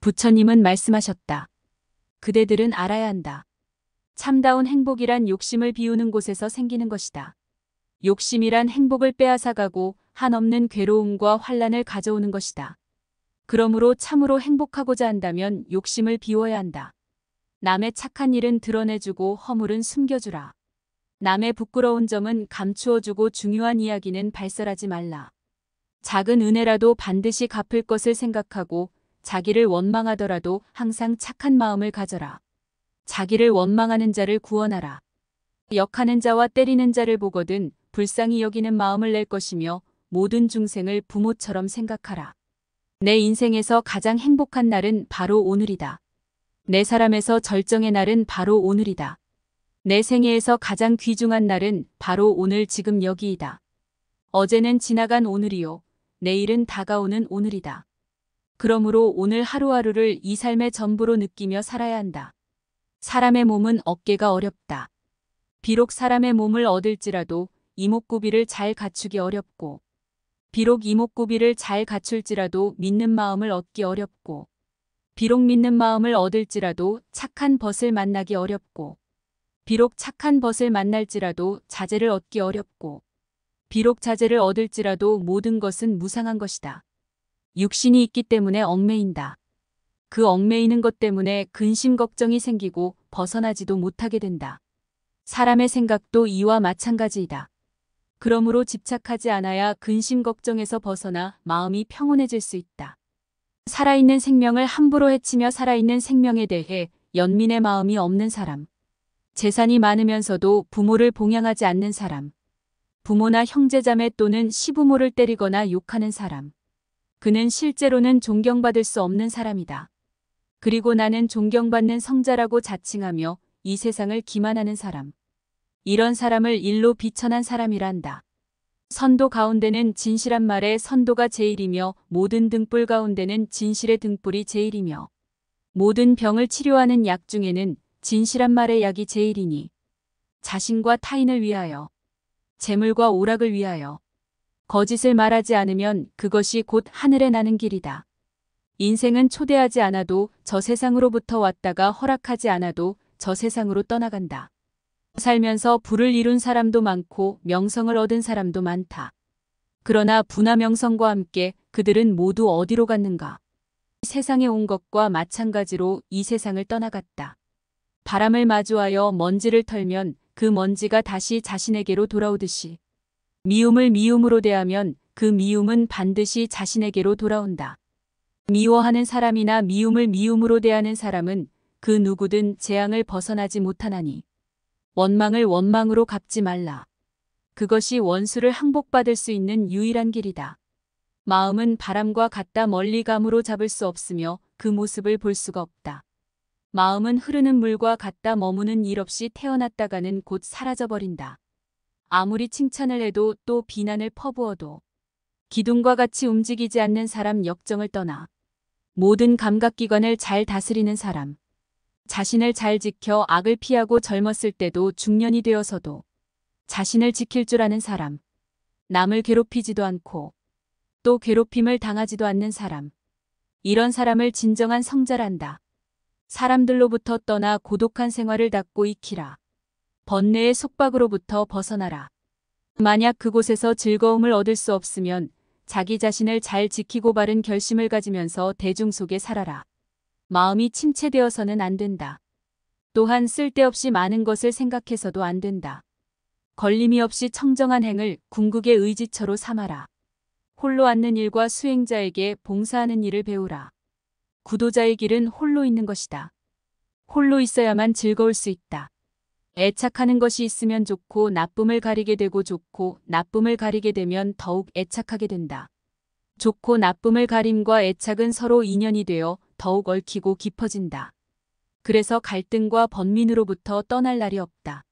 부처님은 말씀하셨다. 그대들은 알아야 한다. 참다운 행복이란 욕심을 비우는 곳에서 생기는 것이다. 욕심이란 행복을 빼앗아가고 한없는 괴로움과 환란을 가져오는 것이다. 그러므로 참으로 행복하고자 한다면 욕심을 비워야 한다. 남의 착한 일은 드러내주고 허물은 숨겨주라. 남의 부끄러운 점은 감추어주고 중요한 이야기는 발설하지 말라. 작은 은혜라도 반드시 갚을 것을 생각하고 자기를 원망하더라도 항상 착한 마음을 가져라. 자기를 원망하는 자를 구원하라. 역하는 자와 때리는 자를 보거든 불쌍히 여기는 마음을 낼 것이며 모든 중생을 부모처럼 생각하라. 내 인생에서 가장 행복한 날은 바로 오늘이다. 내 사람에서 절정의 날은 바로 오늘이다. 내 생애에서 가장 귀중한 날은 바로 오늘 지금 여기이다. 어제는 지나간 오늘이요. 내일은 다가오는 오늘이다. 그러므로 오늘 하루하루를 이 삶의 전부로 느끼며 살아야 한다. 사람의 몸은 어깨가 어렵다. 비록 사람의 몸을 얻을지라도 이목구비를 잘 갖추기 어렵고 비록 이목구비를 잘 갖출지라도 믿는 마음을 얻기 어렵고 비록 믿는 마음을 얻을지라도 착한 벗을 만나기 어렵고 비록 착한 벗을 만날지라도 자제를 얻기 어렵고 비록 자제를 얻을지라도 모든 것은 무상한 것이다. 육신이 있기 때문에 얽매인다. 그 얽매이는 것 때문에 근심 걱정이 생기고 벗어나지도 못하게 된다. 사람의 생각도 이와 마찬가지이다. 그러므로 집착하지 않아야 근심 걱정에서 벗어나 마음이 평온해질 수 있다. 살아있는 생명을 함부로 해치며 살아있는 생명에 대해 연민의 마음이 없는 사람. 재산이 많으면서도 부모를 봉양하지 않는 사람. 부모나 형제자매 또는 시부모를 때리거나 욕하는 사람. 그는 실제로는 존경받을 수 없는 사람이다. 그리고 나는 존경받는 성자라고 자칭하며 이 세상을 기만하는 사람. 이런 사람을 일로 비천한 사람이란다. 선도 가운데는 진실한 말에 선도가 제일이며 모든 등불 가운데는 진실의 등불이 제일이며 모든 병을 치료하는 약 중에는 진실한 말의 약이 제일이니 자신과 타인을 위하여 재물과 오락을 위하여 거짓을 말하지 않으면 그것이 곧 하늘에 나는 길이다. 인생은 초대하지 않아도 저 세상으로부터 왔다가 허락하지 않아도 저 세상으로 떠나간다. 살면서 부를 이룬 사람도 많고 명성을 얻은 사람도 많다. 그러나 분화 명성과 함께 그들은 모두 어디로 갔는가? 세상에 온 것과 마찬가지로 이 세상을 떠나갔다. 바람을 마주하여 먼지를 털면 그 먼지가 다시 자신에게로 돌아오듯이 미움을 미움으로 대하면 그 미움은 반드시 자신에게로 돌아온다. 미워하는 사람이나 미움을 미움으로 대하는 사람은 그 누구든 재앙을 벗어나지 못하나니 원망을 원망으로 갚지 말라. 그것이 원수를 항복받을 수 있는 유일한 길이다. 마음은 바람과 같다 멀리 감으로 잡을 수 없으며 그 모습을 볼 수가 없다. 마음은 흐르는 물과 같다 머무는 일 없이 태어났다가는 곧 사라져버린다. 아무리 칭찬을 해도 또 비난을 퍼부어도 기둥과 같이 움직이지 않는 사람 역정을 떠나 모든 감각기관을 잘 다스리는 사람 자신을 잘 지켜 악을 피하고 젊었을 때도 중년이 되어서도 자신을 지킬 줄 아는 사람 남을 괴롭히지도 않고 또 괴롭힘을 당하지도 않는 사람 이런 사람을 진정한 성자란다. 사람들로부터 떠나 고독한 생활을 닦고 익히라. 번뇌의 속박으로부터 벗어나라. 만약 그곳에서 즐거움을 얻을 수 없으면 자기 자신을 잘 지키고 바른 결심을 가지면서 대중 속에 살아라. 마음이 침체되어서는 안 된다. 또한 쓸데없이 많은 것을 생각해서도 안 된다. 걸림이 없이 청정한 행을 궁극의 의지처로 삼아라. 홀로 앉는 일과 수행자에게 봉사하는 일을 배우라. 구도자의 길은 홀로 있는 것이다. 홀로 있어야만 즐거울 수 있다. 애착하는 것이 있으면 좋고 나쁨을 가리게 되고 좋고 나쁨을 가리게 되면 더욱 애착하게 된다. 좋고 나쁨을 가림과 애착은 서로 인연이 되어 더욱 얽히고 깊어진다. 그래서 갈등과 번민으로부터 떠날 날이 없다.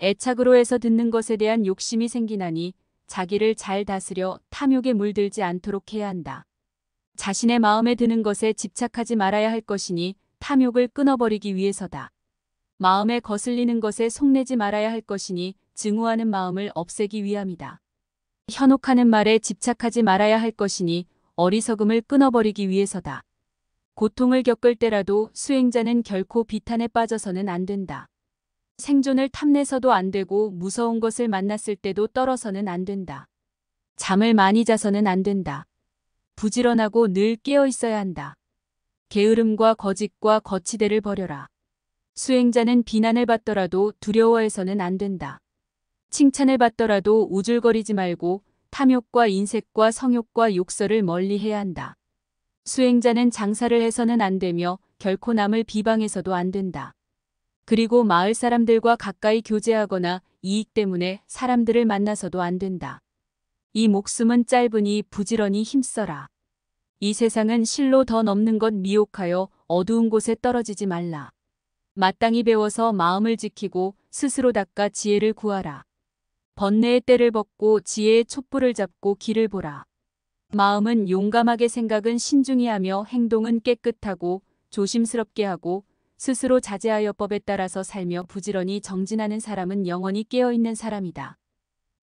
애착으로 해서 듣는 것에 대한 욕심이 생기나니 자기를 잘 다스려 탐욕에 물들지 않도록 해야 한다. 자신의 마음에 드는 것에 집착하지 말아야 할 것이니 탐욕을 끊어버리기 위해서다. 마음에 거슬리는 것에 속내지 말아야 할 것이니 증오하는 마음을 없애기 위함이다. 현혹하는 말에 집착하지 말아야 할 것이니 어리석음을 끊어버리기 위해서다. 고통을 겪을 때라도 수행자는 결코 비탄에 빠져서는 안 된다. 생존을 탐내서도 안 되고 무서운 것을 만났을 때도 떨어서는 안 된다. 잠을 많이 자서는 안 된다. 부지런하고 늘 깨어 있어야 한다. 게으름과 거짓과 거치대를 버려라. 수행자는 비난을 받더라도 두려워해서는 안 된다. 칭찬을 받더라도 우줄거리지 말고 탐욕과 인색과 성욕과 욕설을 멀리 해야 한다. 수행자는 장사를 해서는 안 되며 결코 남을 비방해서도 안 된다. 그리고 마을 사람들과 가까이 교제하거나 이익 때문에 사람들을 만나서도 안 된다. 이 목숨은 짧으니 부지런히 힘써라. 이 세상은 실로 더 넘는 것 미혹하여 어두운 곳에 떨어지지 말라. 마땅히 배워서 마음을 지키고 스스로 닦아 지혜를 구하라. 번뇌의 때를 벗고 지혜의 촛불을 잡고 길을 보라. 마음은 용감하게 생각은 신중히 하며 행동은 깨끗하고 조심스럽게 하고 스스로 자제하여 법에 따라서 살며 부지런히 정진하는 사람은 영원히 깨어있는 사람이다.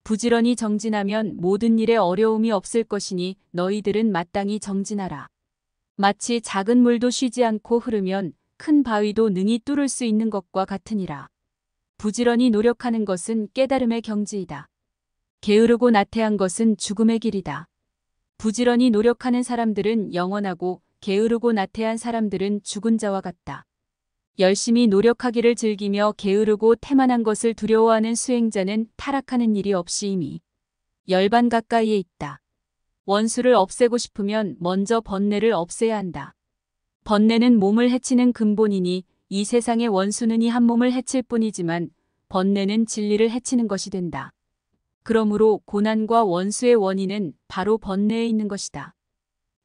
부지런히 정진하면 모든 일에 어려움이 없을 것이니 너희들은 마땅히 정진하라. 마치 작은 물도 쉬지 않고 흐르면 큰 바위도 능히 뚫을 수 있는 것과 같으니라. 부지런히 노력하는 것은 깨달음의 경지이다. 게으르고 나태한 것은 죽음의 길이다. 부지런히 노력하는 사람들은 영원하고 게으르고 나태한 사람들은 죽은 자와 같다. 열심히 노력하기를 즐기며 게으르고 태만한 것을 두려워하는 수행자는 타락하는 일이 없이 이미 열반 가까이에 있다. 원수를 없애고 싶으면 먼저 번뇌를 없애야 한다. 번뇌는 몸을 해치는 근본이니 이 세상의 원수는 이 한 몸을 해칠 뿐이지만 번뇌는 진리를 해치는 것이 된다. 그러므로 고난과 원수의 원인은 바로 번뇌에 있는 것이다.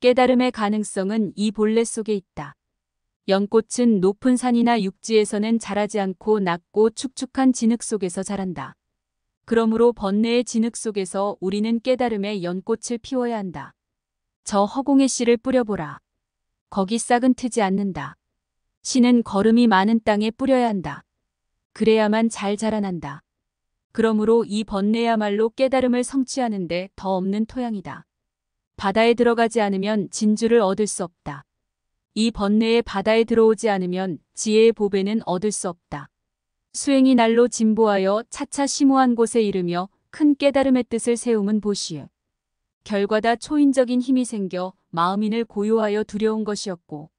깨달음의 가능성은 이 본래 속에 있다. 연꽃은 높은 산이나 육지에서는 자라지 않고 낮고 축축한 진흙 속에서 자란다. 그러므로 번뇌의 진흙 속에서 우리는 깨달음의 연꽃을 피워야 한다. 저 허공의 씨를 뿌려보라. 거기 싹은 트지 않는다. 씨는 거름이 많은 땅에 뿌려야 한다. 그래야만 잘 자라난다. 그러므로 이 번뇌야말로 깨달음을 성취하는데 더 없는 토양이다. 바다에 들어가지 않으면 진주를 얻을 수 없다. 이 번뇌의 바다에 들어오지 않으면 지혜의 보배는 얻을 수 없다. 수행이 날로 진보하여 차차 심오한 곳에 이르며 큰 깨달음의 뜻을 세우면 보시오. 결과다 초인적인 힘이 생겨 마음인을 고요하여 두려운 것이었고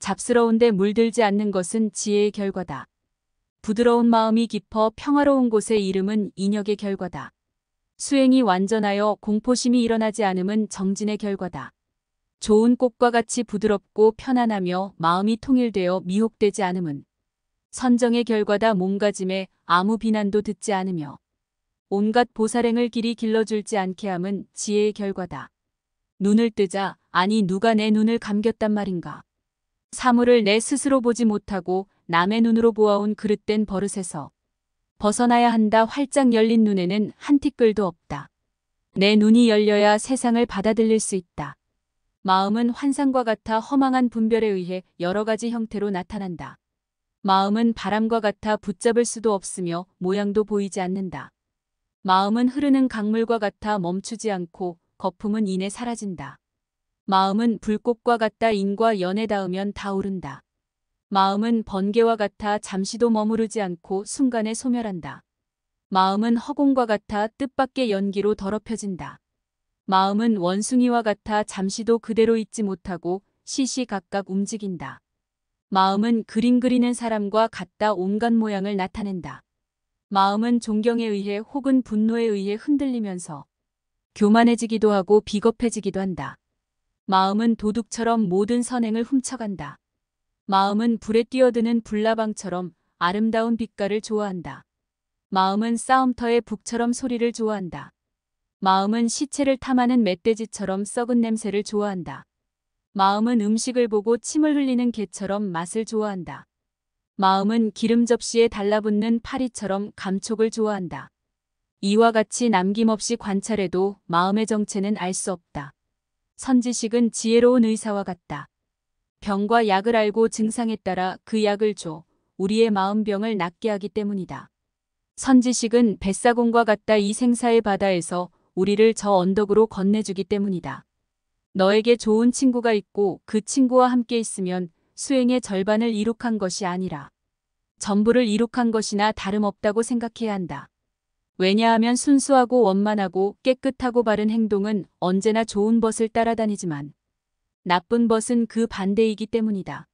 잡스러운데 물들지 않는 것은 지혜의 결과다. 부드러운 마음이 깊어 평화로운 곳의 이름은 인역의 결과다. 수행이 완전하여 공포심이 일어나지 않음은 정진의 결과다. 좋은 꽃과 같이 부드럽고 편안하며 마음이 통일되어 미혹되지 않음은 선정의 결과다 몸가짐에 아무 비난도 듣지 않으며 온갖 보살행을 길이 길러줄지 않게 함은 지혜의 결과다. 눈을 뜨자 아니 누가 내 눈을 감겼단 말인가. 사물을 내 스스로 보지 못하고 남의 눈으로 보아온 그릇된 버릇에서 벗어나야 한다 활짝 열린 눈에는 한 티끌도 없다. 내 눈이 열려야 세상을 받아들일 수 있다. 마음은 환상과 같아 허망한 분별에 의해 여러 가지 형태로 나타난다. 마음은 바람과 같아 붙잡을 수도 없으며 모양도 보이지 않는다. 마음은 흐르는 강물과 같아 멈추지 않고 거품은 이내 사라진다. 마음은 불꽃과 같다 인과 연에 닿으면 다오른다. 마음은 번개와 같아 잠시도 머무르지 않고 순간에 소멸한다. 마음은 허공과 같아 뜻밖의 연기로 더럽혀진다. 마음은 원숭이와 같아 잠시도 그대로 있지 못하고 시시각각 움직인다. 마음은 그림 그리는 사람과 같다 온갖 모양을 나타낸다. 마음은 존경에 의해 혹은 분노에 의해 흔들리면서 교만해지기도 하고 비겁해지기도 한다. 마음은 도둑처럼 모든 선행을 훔쳐간다. 마음은 불에 뛰어드는 불나방처럼 아름다운 빛깔을 좋아한다. 마음은 싸움터의 북처럼 소리를 좋아한다. 마음은 시체를 탐하는 멧돼지처럼 썩은 냄새를 좋아한다. 마음은 음식을 보고 침을 흘리는 개처럼 맛을 좋아한다. 마음은 기름 접시에 달라붙는 파리처럼 감촉을 좋아한다. 이와 같이 남김없이 관찰해도 마음의 정체는 알 수 없다. 선지식은 지혜로운 의사와 같다. 병과 약을 알고 증상에 따라 그 약을 줘 우리의 마음병을 낫게 하기 때문이다. 선지식은 뱃사공과 같다 이 생사의 바다에서 우리를 저 언덕으로 건네주기 때문이다. 너에게 좋은 친구가 있고 그 친구와 함께 있으면 수행의 절반을 이룩한 것이 아니라 전부를 이룩한 것이나 다름없다고 생각해야 한다. 왜냐하면 순수하고 원만하고 깨끗하고 바른 행동은 언제나 좋은 벗을 따라다니지만 나쁜 벗은 그 반대이기 때문이다.